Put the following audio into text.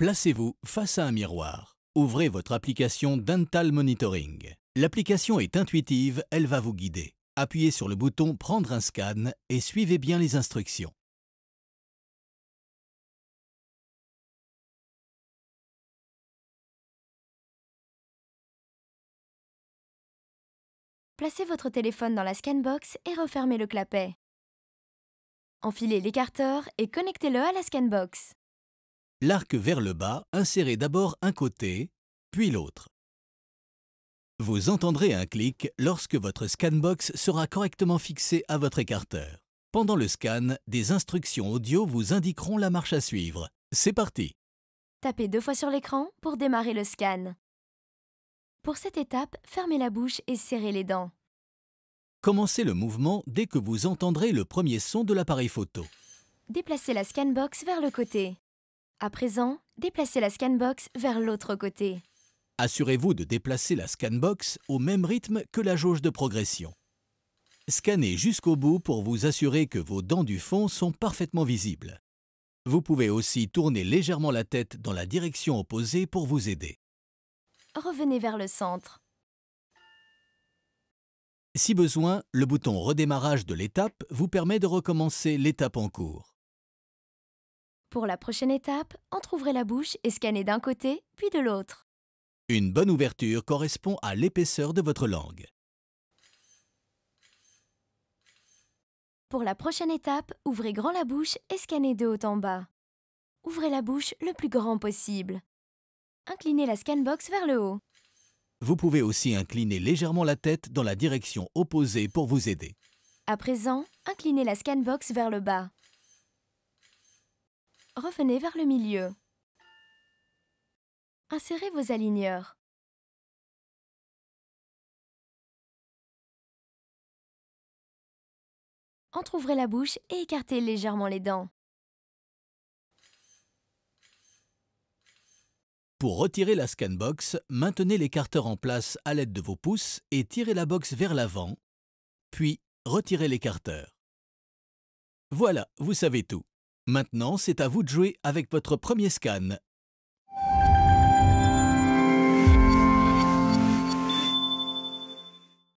Placez-vous face à un miroir. Ouvrez votre application Dental Monitoring. L'application est intuitive, elle va vous guider. Appuyez sur le bouton Prendre un scan et suivez bien les instructions. Placez votre téléphone dans la scanbox et refermez le clapet. Enfilez l'écarteur et connectez-le à la scanbox l'arc vers le bas, insérez d'abord un côté, puis l'autre. Vous entendrez un clic lorsque votre scanbox sera correctement fixé à votre écarteur. Pendant le scan, des instructions audio vous indiqueront la marche à suivre. C'est parti Tapez deux fois sur l'écran pour démarrer le scan. Pour cette étape, fermez la bouche et serrez les dents. Commencez le mouvement dès que vous entendrez le premier son de l'appareil photo. Déplacez la scanbox vers le côté. À présent, déplacez la scanbox vers l'autre côté. Assurez-vous de déplacer la scanbox au même rythme que la jauge de progression. Scannez jusqu'au bout pour vous assurer que vos dents du fond sont parfaitement visibles. Vous pouvez aussi tourner légèrement la tête dans la direction opposée pour vous aider. Revenez vers le centre. Si besoin, le bouton redémarrage de l'étape vous permet de recommencer l'étape en cours. Pour la prochaine étape, entrouvrez la bouche et scannez d'un côté, puis de l'autre. Une bonne ouverture correspond à l'épaisseur de votre langue. Pour la prochaine étape, ouvrez grand la bouche et scannez de haut en bas. Ouvrez la bouche le plus grand possible. Inclinez la scanbox vers le haut. Vous pouvez aussi incliner légèrement la tête dans la direction opposée pour vous aider. À présent, inclinez la scanbox vers le bas revenez vers le milieu. Insérez vos aligneurs. Entr'ouvrez la bouche et écartez légèrement les dents. Pour retirer la scanbox, maintenez l'écarteur en place à l'aide de vos pouces et tirez la box vers l'avant, puis retirez l'écarteur. Voilà, vous savez tout. Maintenant, c'est à vous de jouer avec votre premier scan.